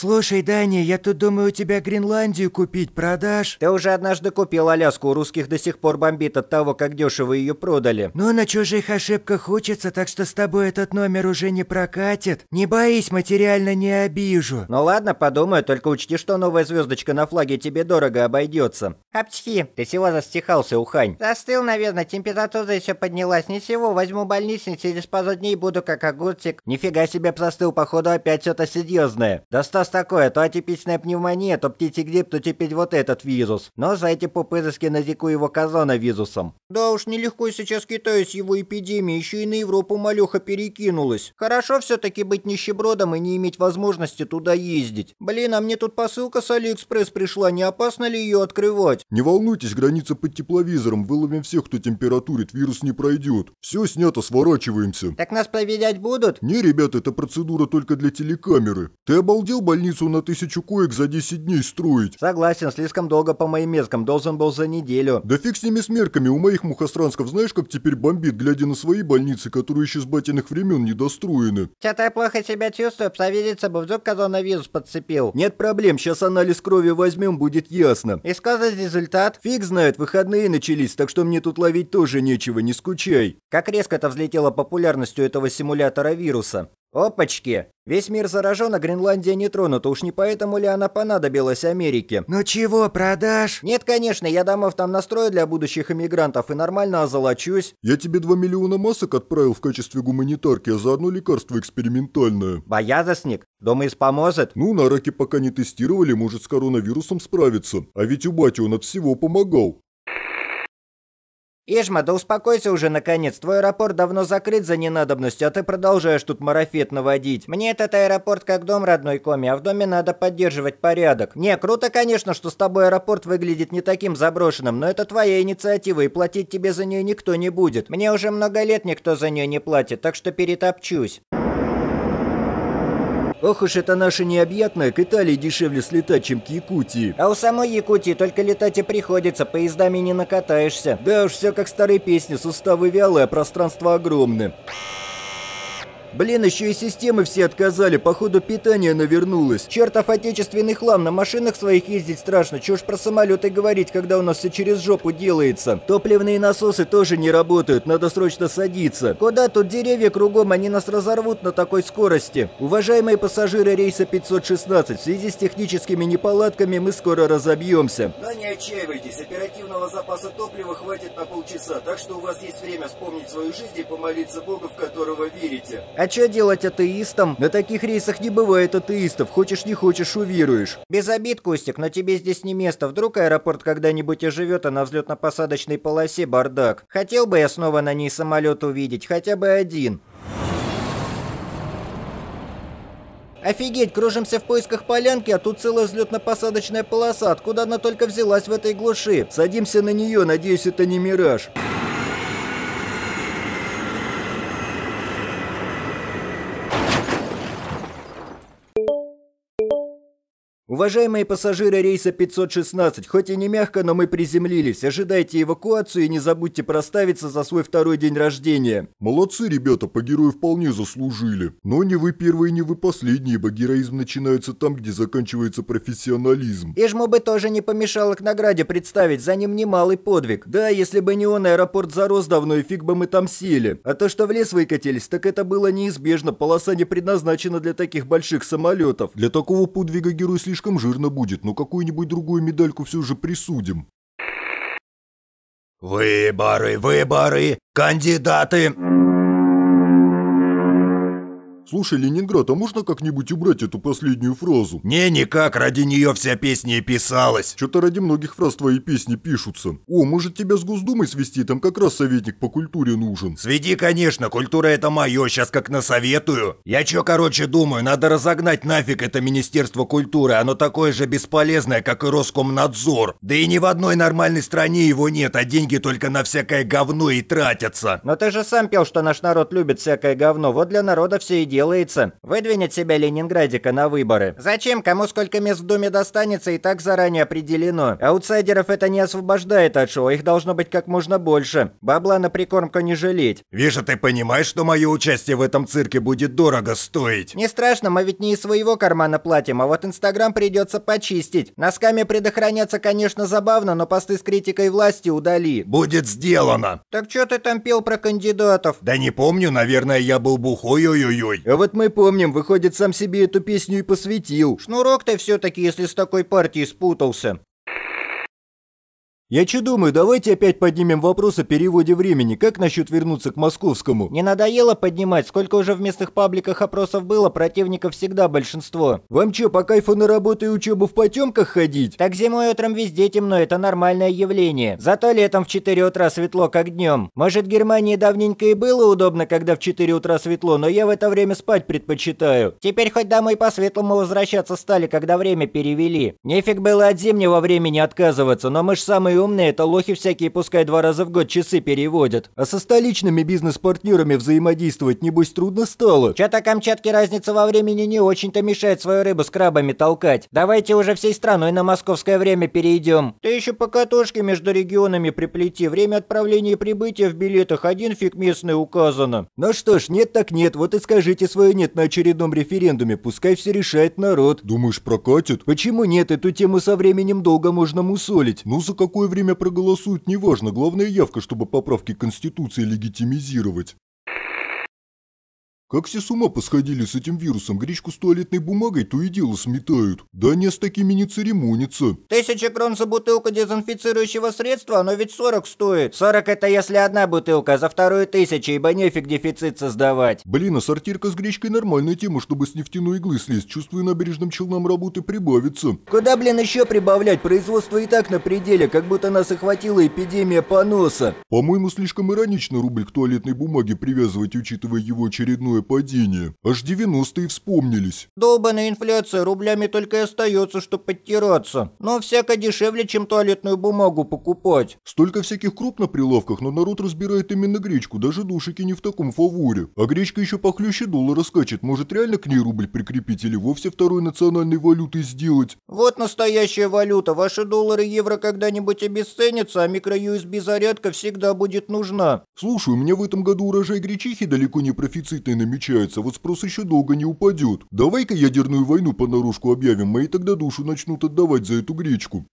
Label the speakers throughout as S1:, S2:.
S1: «Слушай, Даня, я тут думаю, у тебя Гренландию купить продашь?» «Ты уже однажды купил Аляску, у русских до сих пор бомбит от того, как дешево ее продали». «Ну, на чужих ошибках учится, так что с тобой этот номер уже не прокатит. Не боись, материально не обижу». «Ну ладно, подумаю, только учти, что новая звездочка на флаге тебе дорого обойдется». «Апчхи!» «Ты всего застихался, Ухань». «Застыл, наверное, температура еще поднялась. Не всего, возьму больничный, через пару дней буду как огурчик». «Нифига себе застыл, походу опять что-то серьезное». «Достал нас такое, то атипичная пневмония, то птичий грипп, то теперь вот этот вирус. Но за эти пупырышки назеку его казона вирусом. Да уж, нелегко сейчас Китаю с его эпидемией, еще и на Европу малюха перекинулась. Хорошо все-таки быть нищебродом и не иметь
S2: возможности туда ездить. Блин, а мне тут посылка с Алиэкспресс пришла, не опасно ли ее открывать? Не волнуйтесь, граница под тепловизором, выловим всех, кто температурит, вирус не пройдет. Все снято, сворачиваемся. Так нас проверять будут? Не, ребята, это процедура только для телекамеры. Ты обалдел, блин больницу на тысячу коек за 10 дней строить. Согласен, слишком долго по моим меркам, должен был за неделю. Да фиг с ними с мерками, у моих мухостранцев знаешь, как теперь бомбит, глядя на свои больницы, которые еще с батиных времен недостроены.
S1: Что-то я плохо себя чувствую, провериться бы, вдруг коронавирус подцепил.
S2: Нет проблем, сейчас анализ крови возьмем, будет ясно.
S1: И сказать результат? Фиг знает, выходные начались, так что мне тут ловить тоже нечего, не скучай. Как резко это взлетело популярностью этого симулятора вируса. «Опачки! Весь мир заражен, а Гренландия не тронута. Уж не поэтому ли она понадобилась Америке?» «Ну чего, продашь?» «Нет, конечно, я домов там настрою для будущих иммигрантов и нормально озолочусь». «Я тебе 2 миллиона
S2: масок отправил в качестве гуманитарки, а заодно лекарство экспериментальное». «Боязосник? Думаешь, поможет?» «Ну, на раке пока не тестировали, может с коронавирусом справиться. А ведь у бати он от всего помогал».
S1: «Ижма, да успокойся уже, наконец. Твой аэропорт давно закрыт за ненадобностью, а ты продолжаешь тут марафет наводить. Мне этот аэропорт как дом родной коми, а в доме надо поддерживать порядок. Не, круто, конечно, что с тобой аэропорт выглядит не таким заброшенным, но это твоя инициатива, и платить тебе за нее никто не будет. Мне уже много лет никто за нее не платит, так что перетопчусь». Ох уж это наше необъятное к Италии дешевле слетать, чем к Якутии. А у самой Якутии только летать и приходится, поездами не накатаешься. Да уж все как старые песни, суставы вялые, а пространство огромное. Блин, еще и системы все отказали, походу питание навернулось. Чертов отечественный хлам, на машинах своих ездить страшно, ж про самолеты говорить, когда у нас все через жопу делается. Топливные насосы тоже не работают, надо срочно садиться. Куда тут деревья кругом, они нас разорвут на такой скорости. Уважаемые пассажиры рейса 516, в связи с техническими неполадками мы скоро разобьемся. Да не отчаивайтесь, оперативного запаса топлива хватит на полчаса, так что у вас есть время вспомнить свою жизнь и помолиться Богу, в которого верите. А что делать атеистам? На таких рейсах не бывает атеистов. Хочешь не хочешь, уверуешь. Без обид, Костик, но тебе здесь не место. Вдруг аэропорт когда-нибудь оживет, а на взлетно-посадочной полосе бардак. Хотел бы я снова на ней самолет увидеть, хотя бы один. Офигеть, кружимся в поисках полянки, а тут целая взлетно-посадочная полоса, откуда она только взялась в этой глуши. Садимся на нее, надеюсь, это не мираж. Уважаемые пассажиры рейса 516, хоть и не мягко, но мы приземлились. Ожидайте эвакуацию и не забудьте проставиться за свой второй день рождения.
S2: Молодцы, ребята, по герою вполне заслужили. Но не вы первые, не вы последние, ибо героизм начинается там, где заканчивается профессионализм.
S1: Ижму бы тоже не помешало к награде представить, за ним немалый подвиг. Да, если бы не он, аэропорт зарос давно, и фиг бы мы там сели. А то, что в лес выкатились, так это было неизбежно. Полоса не предназначена для таких больших самолетов.
S2: Для такого подвига герой слишком Слишком жирно будет, но какую-нибудь другую медальку все же присудим. «Выборы, выборы, кандидаты!» Слушай, Ленинград, а можно как-нибудь убрать эту последнюю фразу? Не, никак, ради нее вся песня и писалась. Что-то ради многих фраз твои песни пишутся. О, может тебя с Госдумой свести, там как раз советник по культуре нужен. Сведи,
S1: конечно, культура это мое, сейчас как насоветую. Я чё, короче, думаю, надо разогнать нафиг это Министерство культуры, оно такое же бесполезное, как и Роскомнадзор. Да и ни в одной нормальной стране его нет, а деньги только на всякое говно и тратятся. Но ты же сам пел, что наш народ любит всякое говно, вот для народа все идеи сделается, выдвинет себя Ленинградика на выборы. Зачем, кому сколько мест в Думе достанется, и так заранее определено. Аутсайдеров это не освобождает от шоу, их должно быть как можно больше. Бабла на прикормку не жалеть. Вижу, ты понимаешь, что мое участие в этом цирке будет дорого стоить? Не страшно, мы ведь не из своего кармана платим, а вот Инстаграм придется почистить. Носками предохраняться, конечно, забавно, но посты с критикой власти удали. Будет
S2: сделано.
S1: Так что ты там пел про кандидатов? Да не помню, наверное, я был бухой, ой-ой-ой. А вот мы помним, выходит, сам себе эту песню и посвятил. Шнурок-то все-таки, если с такой партией спутался. «Я че думаю, давайте опять поднимем вопрос о переводе времени. Как насчет вернуться к московскому?» «Не надоело поднимать? Сколько уже в местных пабликах опросов было, противников всегда большинство». «Вам че, по кайфу на работу и учебу в потемках ходить?» «Так зимой утром везде темно, это нормальное явление. Зато летом в 4 утра светло, как днем. Может, Германии давненько и было удобно, когда в 4 утра светло, но я в это время спать предпочитаю. Теперь хоть домой по-светлому возвращаться стали, когда время перевели. Нефиг было от зимнего времени отказываться, но мы ж самые умные, это лохи всякие пускай два раза в год часы переводят. А со столичными бизнес-партнерами взаимодействовать, небось, трудно стало. Чё-то Камчатке разница во времени не очень-то мешает свою рыбу с крабами толкать. Давайте уже всей страной на московское время перейдем. Ты еще по катушке между регионами приплети. Время отправления и прибытия в билетах один фиг местный указано. Ну что ж, нет так нет. Вот и скажите свое нет на очередном референдуме. Пускай все решает
S2: народ. Думаешь, прокатит? Почему нет? Эту тему со временем долго можно мусолить. Ну за какой время проголосуют, неважно, главное явка, чтобы поправки Конституции легитимизировать. Как все с ума посходили с этим вирусом, гречку с туалетной бумагой то и дело сметают. Да не с такими не церемонится.
S1: Тысяча крон за бутылку дезинфицирующего средства, оно ведь 40 стоит. 40 это если одна бутылка, за вторую тысяча, ибо
S2: нефиг дефицит создавать. Блин, а сортирка с гречкой нормальная тема, чтобы с нефтяной иглы слезть. Чувствую, набережным челнам работы прибавится. Куда, блин, еще прибавлять? Производство и так на пределе, как будто нас охватила эпидемия поноса. По-моему, слишком иронично рубль к туалетной бумаге привязывать, учитывая его очередную массовое падение. Аж 90-е вспомнились.
S1: Долбаная инфляция рублями только и остается, чтобы подтираться. Но всяко дешевле, чем туалетную
S2: бумагу покупать. Столько всяких круп на прилавках, но народ разбирает именно гречку. Даже душики не в таком фаворе. А гречка еще похлеще доллара скачет. Может реально к ней рубль прикрепить или вовсе второй национальной валютой сделать?
S1: Вот настоящая валюта. Ваши доллары и евро когда-нибудь
S2: обесценятся, а микро-USB зарядка всегда будет нужна. Слушай, у меня в этом году урожай гречихи далеко не профицитный на намечается, вот спрос еще долго не упадет. Давай-ка ядерную войну понарошку объявим, мои тогда душу начнут отдавать за эту гречку.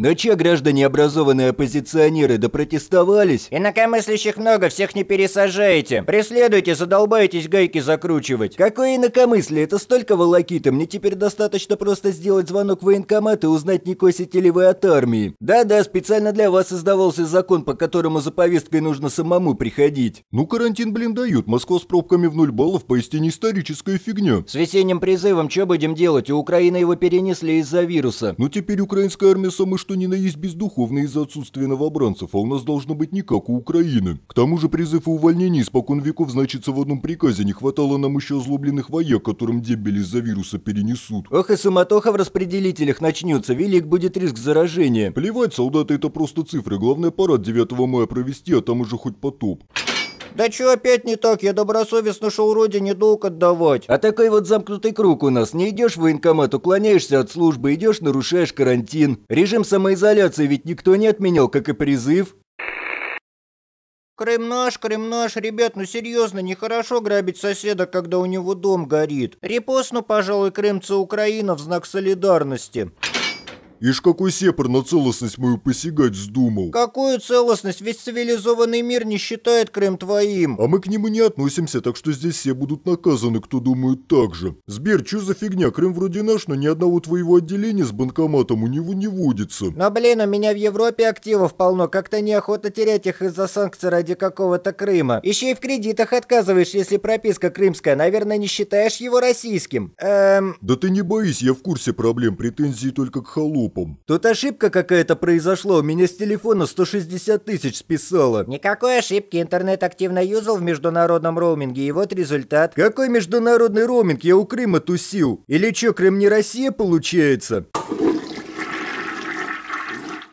S2: Но че граждане образованные оппозиционеры да Инакомыслящих
S1: много, всех не пересажаете. Преследуйте, задолбаетесь гайки закручивать. Какое инакомыслие? Это столько волокита. Мне теперь достаточно просто сделать звонок в военкомат и узнать, не косите
S2: ли вы от армии. Да-да, специально для вас издавался закон, по которому за повесткой нужно самому приходить. Ну карантин, блин, дают. Москва с пробками в нуль баллов поистине историческая фигня.
S1: С весенним призывом что будем делать? У Украины его перенесли из-за вируса.
S2: Ну теперь украинская армия самый что ни на есть бездуховно из-за отсутствия новобранцев, а у нас должно быть не как у Украины. К тому же призыв и увольнение испокон веков значится в одном приказе, не хватало нам еще озлобленных вояк, которым дебели из-за вируса перенесут. Ох и суматоха в распределителях начнется, велик будет риск заражения. Плевать, солдаты это просто цифры, главное парад 9 мая провести, а там уже хоть потоп. Да чё опять не так? Я добросовестно шел родине долг отдавать. А такой
S1: вот замкнутый круг у нас. Не идешь в военкомат, уклоняешься от службы, идешь, нарушаешь карантин. Режим самоизоляции ведь никто не отменял, как и призыв. Крым наш, Крым наш, ребят, ну серьезно, нехорошо грабить соседа, когда у него дом горит. Репост,
S2: ну пожалуй, крымца Украина в знак
S1: солидарности.
S2: Ишь, какой сепр на целостность мою посягать вздумал. Какую целостность? Весь цивилизованный мир не считает Крым твоим. А мы к нему не относимся, так что здесь все будут наказаны, кто думает так же. Сбер, что за фигня? Крым вроде наш, но ни одного твоего отделения с банкоматом у него не водится. Но
S1: блин, у меня в Европе активов полно, как-то неохота терять их из-за санкций ради какого-то Крыма. Еще и в кредитах отказываешь, если прописка крымская, наверное, не считаешь его
S2: российским. Эм... Да ты не боись, я в курсе проблем, претензии только к халу трупом. Тут ошибка какая-то произошла, у меня с телефона 160 тысяч списало. Никакой ошибки,
S1: интернет активно юзал в международном роуминге, и вот результат. Какой международный роуминг? Я у
S2: Крыма тусил. Или чё, Крым не Россия получается?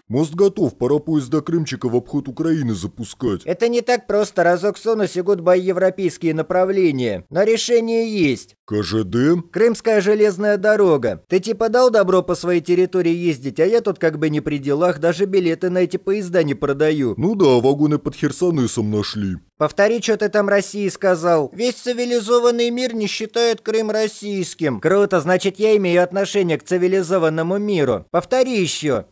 S2: Мост готов, пора поезд до Крымчика в обход Украины запускать. Это не так
S1: просто, разок сонус и гудбай европейские направления. Но решение есть.
S2: КЖД?
S1: Крымская железная дорога. Ты типа дал добро по своей территории ездить, а я тут как бы не при делах, даже билеты на эти поезда не продаю. Ну да, вагоны под Херсонесом нашли. Повтори, что ты там России сказал. Весь цивилизованный мир не считает Крым российским. Круто, значит, я имею отношение к цивилизованному миру. Повтори еще.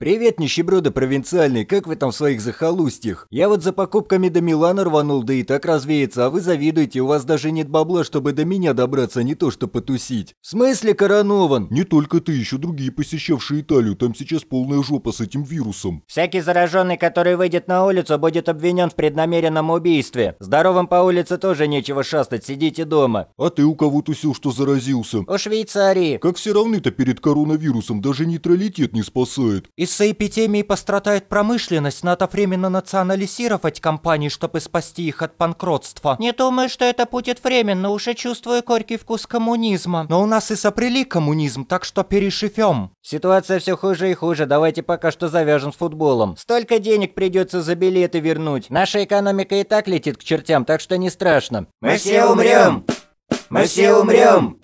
S1: «Привет, нищеброды провинциальные, как вы там в своих захолустьях? Я вот за покупками до Милана рванул, да и так развеется, а вы завидуете, у вас даже нет бабла,
S2: чтобы до меня добраться, не то что потусить». «В смысле коронован?» «Не только ты, еще другие, посещавшие Италию, там сейчас полная жопа с этим вирусом».
S1: «Всякий зараженный, который выйдет на улицу, будет обвинен в преднамеренном убийстве. Здоровым по улице тоже нечего шастать, сидите дома».
S2: «А ты у кого тусил, что заразился?» «У Швейцарии». «Как все равны-то перед коронавирусом, даже нейтралитет не спасает».
S1: И из-за эпидемии пострадает промышленность, надо временно национализировать компании, чтобы спасти их от банкротства. Не думаю, что это будет временно, уже чувствую горький вкус коммунизма. Но у нас и изобрели коммунизм, так что переживем. Ситуация все хуже и хуже, давайте пока что завяжем с футболом. Столько денег придется за билеты вернуть. Наша экономика и так летит к чертям, так что не страшно. Мы все умрем! Мы все умрем!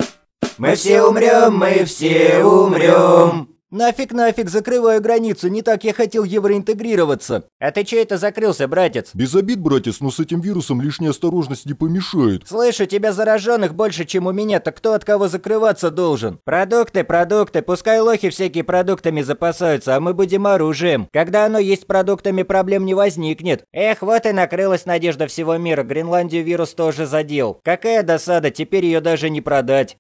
S1: Мы все умрем, мы все умрем! «Нафиг, нафиг, закрываю границу, не так я хотел евроинтегрироваться!» «А ты че это закрылся,
S2: братец?» «Без обид, братец, но с этим вирусом лишняя осторожность не помешает!»
S1: Слышу, тебя зараженных больше, чем у меня, так кто от кого закрываться должен?» «Продукты, продукты, пускай лохи всякие продуктами запасаются, а мы будем оружием! Когда оно есть продуктами, проблем не возникнет!» «Эх, вот и накрылась надежда всего мира, Гренландию вирус тоже задел! Какая досада, теперь ее даже не продать!»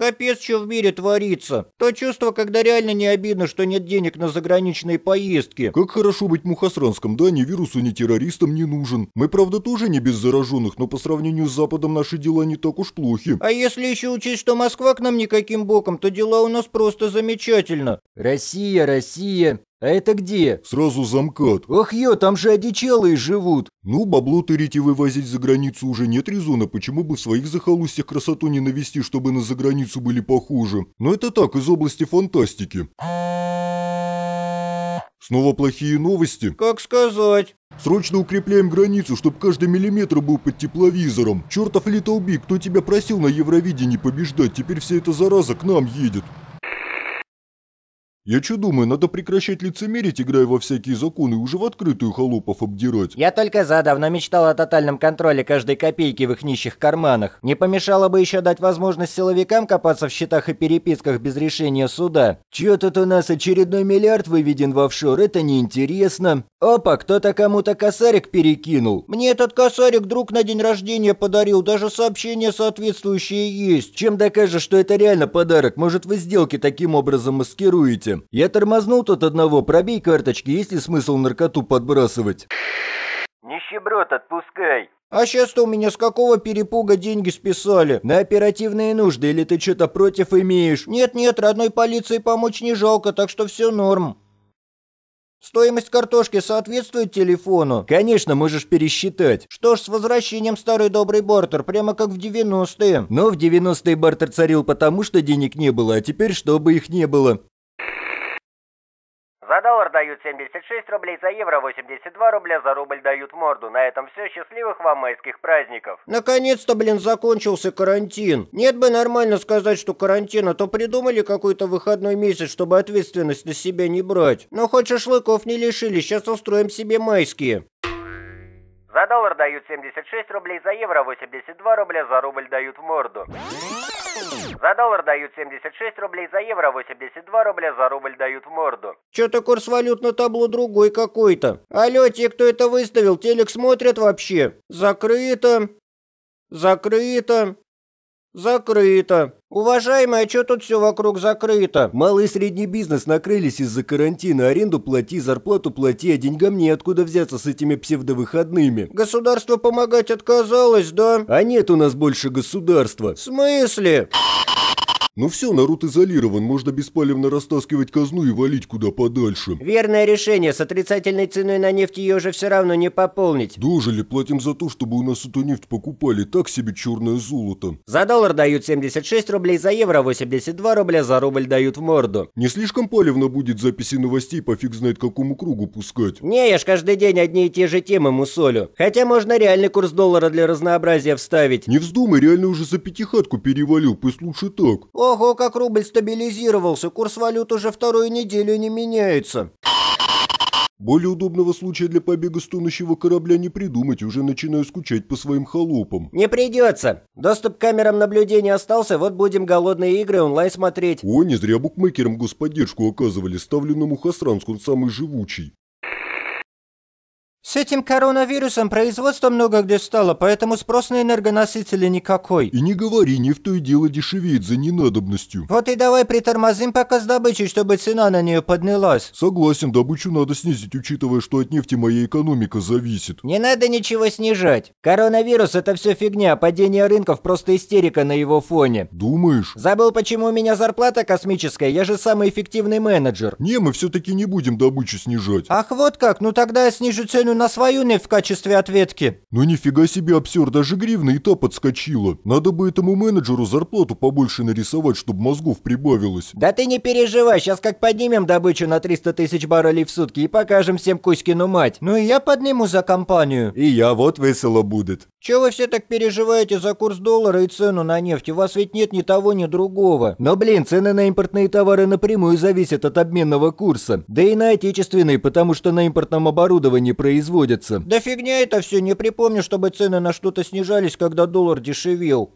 S1: Капец, что в мире творится. То чувство, когда реально
S2: не обидно, что нет денег на заграничные поездки. Как хорошо быть в Мухосранском, да? Ни вирусу, ни террористам не нужен. Мы, правда, тоже не без зараженных, но по сравнению с Западом наши дела не так уж плохи. А если еще учесть, что Москва к нам никаким боком, то дела у нас просто замечательно. Россия, Россия. «А это где?» «Сразу замкат». «Ох ё, там же одичалые живут». «Ну, бабло тырить и вывозить за границу уже нет резона, почему бы в своих захолустьях красоту не навести, чтобы на заграницу были похуже. Но ну, это так, из области фантастики». Снова плохие новости? Как сказать? Срочно укрепляем границу, чтобы каждый миллиметр был под тепловизором. Чертов Литл Би, кто тебя просил на Евровидении побеждать, теперь вся эта зараза к нам едет. Я что думаю, надо прекращать лицемерить, играя во всякие законы, уже в открытую холопов обдирать.
S1: Я только за, давно мечтал о тотальном контроле каждой копейки в их нищих карманах. Не помешало бы еще дать возможность силовикам копаться в счетах и переписках без решения суда. Че тут у нас очередной миллиард выведен в офшор, это неинтересно. Опа, кто-то кому-то косарик перекинул. Мне этот косарик друг на день рождения подарил, даже сообщение соответствующее есть. Чем докажешь, что это реально подарок? Может, вы сделки таким образом маскируете? «Я тормознул тут одного, пробей карточки, есть ли смысл наркоту подбрасывать?» «Нищеброд, отпускай!» «А сейчас-то у меня с какого перепуга деньги списали? На оперативные нужды или ты что-то против имеешь?» «Нет-нет, родной полиции помочь не жалко, так что все норм». Стоимость картошки соответствует телефону? Конечно, можешь пересчитать. Что ж, с возвращением старый добрый бартер, прямо как в 90-е. Но ну, в 90-е бартер царил потому, что денег не было, а теперь чтобы их не было. За доллар дают 76 рублей, за евро 82 рубля, за рубль дают морду. На этом все. Счастливых вам майских праздников. Наконец-то, блин, закончился карантин. Нет бы нормально сказать, что карантин, а то придумали какой-то выходной месяц, чтобы ответственность на себя не брать. Но хоть шашлыков не лишили, сейчас устроим себе майские. За доллар дают 76 рублей, за евро 82 рубля, за рубль дают морду. За доллар дают 76 рублей, за евро 82 рубля, за рубль дают в морду. Чё-то курс валют на табло другой какой-то. Алло, те, кто это выставил, телек смотрят вообще? Закрыто. Закрыто. Закрыто. Уважаемая, что тут все вокруг закрыто?» «Малый и средний бизнес накрылись из-за карантина. Аренду плати, зарплату плати, а деньгам неоткуда взяться с этими
S2: псевдовыходными». «Государство помогать отказалось, да?» «А нет у нас больше государства». «В смысле?» Ну все, народ изолирован, можно беспалевно растаскивать казну и валить куда подальше.
S1: Верное решение, с отрицательной ценой на нефть ее уже все равно не
S2: пополнить. Дожили, платим за то, чтобы у нас эту нефть покупали, так себе черное золото.
S1: За доллар дают 76 рублей, за евро 82 рубля, за рубль дают в морду.
S2: Не слишком палевно будет записи новостей по фиг знает какому кругу пускать.
S1: Не, я ж каждый день одни и те же темы мусолю. Хотя можно реальный курс доллара для разнообразия вставить. Не
S2: вздумай, реально уже за пятихатку перевалил, пусть лучше так.
S1: О, Ого, как рубль стабилизировался, курс валют уже вторую
S2: неделю не меняется. Более удобного случая для побега с тонущего корабля не придумать, уже начинаю скучать по своим холопам. Не придется. Доступ к камерам наблюдения остался, вот будем голодные игры онлайн смотреть. О, не зря букмекерам господдержку оказывали, ставлю на Мухасранск, он самый живучий.
S1: С этим коронавирусом производство много где стало, поэтому спрос на энергоносители никакой. И не
S2: говори, не в то и дело дешевеет за ненадобностью. Вот и давай притормозим пока с добычей, чтобы цена на нее поднялась. Согласен, добычу надо снизить, учитывая, что от нефти моя экономика зависит.
S1: Не надо ничего снижать. Коронавирус это все фигня, а падение рынков просто истерика на его фоне.
S2: Думаешь?
S1: Забыл, почему у меня зарплата космическая, я же самый эффективный
S2: менеджер. Не, мы все-таки не будем добычу снижать. Ах вот как, ну тогда я снижу цену гривну на свою не в качестве ответки. Ну нифига себе, обсер, даже гривна и та подскочила. Надо бы этому менеджеру зарплату побольше нарисовать, чтобы мозгов прибавилось.
S1: Да ты не переживай, сейчас как поднимем добычу на 300 тысяч баррелей в сутки и покажем всем Кузькину мать. Ну и я подниму за компанию.
S2: И я, вот весело будет.
S1: Че вы все так переживаете за курс доллара и цену на нефть? У вас ведь нет ни того, ни другого. Но, блин, цены на импортные товары напрямую зависят от обменного курса. Да и на отечественные, потому что на импортном оборудовании производится производятся. Да фигня это все, не припомню, чтобы цены на что-то снижались, когда доллар дешевел.